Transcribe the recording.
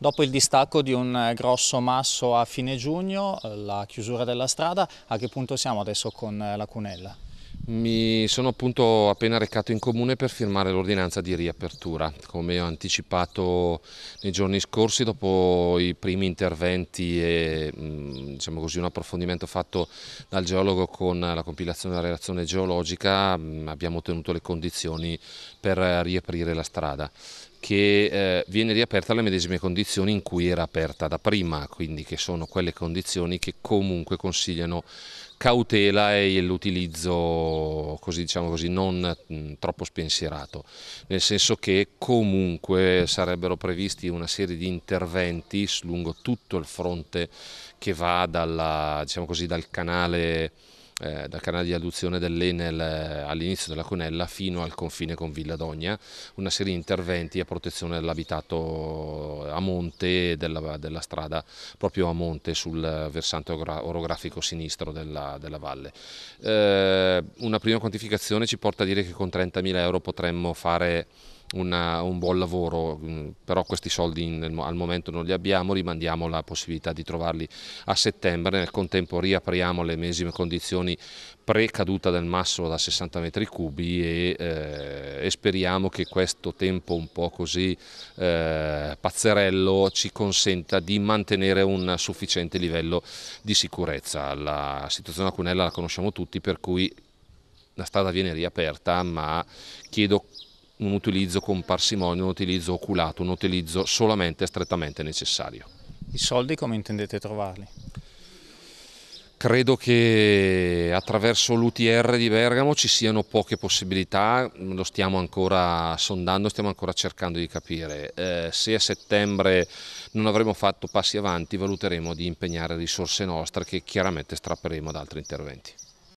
Dopo il distacco di un eh, grosso masso a fine giugno, eh, la chiusura della strada, a che punto siamo adesso con eh, la Cunella? Mi sono appunto appena recato in comune per firmare l'ordinanza di riapertura, come ho anticipato nei giorni scorsi dopo i primi interventi e mm, diciamo così, un approfondimento fatto dal geologo con la compilazione della relazione geologica mm, abbiamo ottenuto le condizioni per riaprire la strada che eh, viene riaperta alle medesime condizioni in cui era aperta da prima, quindi che sono quelle condizioni che comunque consigliano cautela e l'utilizzo così, diciamo così, non mh, mm, troppo spensierato, nel senso che comunque sarebbero previsti una serie di interventi lungo tutto il fronte che va dalla, diciamo così, dal canale eh, dal canale di alluzione dell'Enel eh, all'inizio della Conella fino al confine con Villa d'Ogna, una serie di interventi a protezione dell'abitato a monte della, della, strada, proprio a monte sul versante orografico sinistro della, della valle. Eh, una prima quantificazione ci porta a dire che con 30.000 euro potremmo fare una, un buon lavoro, mm, però questi soldi nel, al momento non li abbiamo, rimandiamo la possibilità di trovarli a settembre, nel contempo riapriamo le mesime condizioni pre-caduta del masso da 60 metri cubi e, eh, e, speriamo che questo tempo un po' così eh, pazzerello ci consenta di mantenere un sufficiente livello di sicurezza. La situazione a Cunella la conosciamo tutti per cui la strada viene riaperta ma chiedo un utilizzo con parsimonia, un utilizzo oculato, un utilizzo solamente strettamente necessario. I soldi come intendete trovarli? Credo che attraverso l'UTR di Bergamo ci siano poche possibilità, lo stiamo ancora sondando, stiamo ancora cercando di capire. Eh, se a settembre non avremo fatto passi avanti valuteremo di impegnare risorse nostre che chiaramente strapperemo ad altri interventi.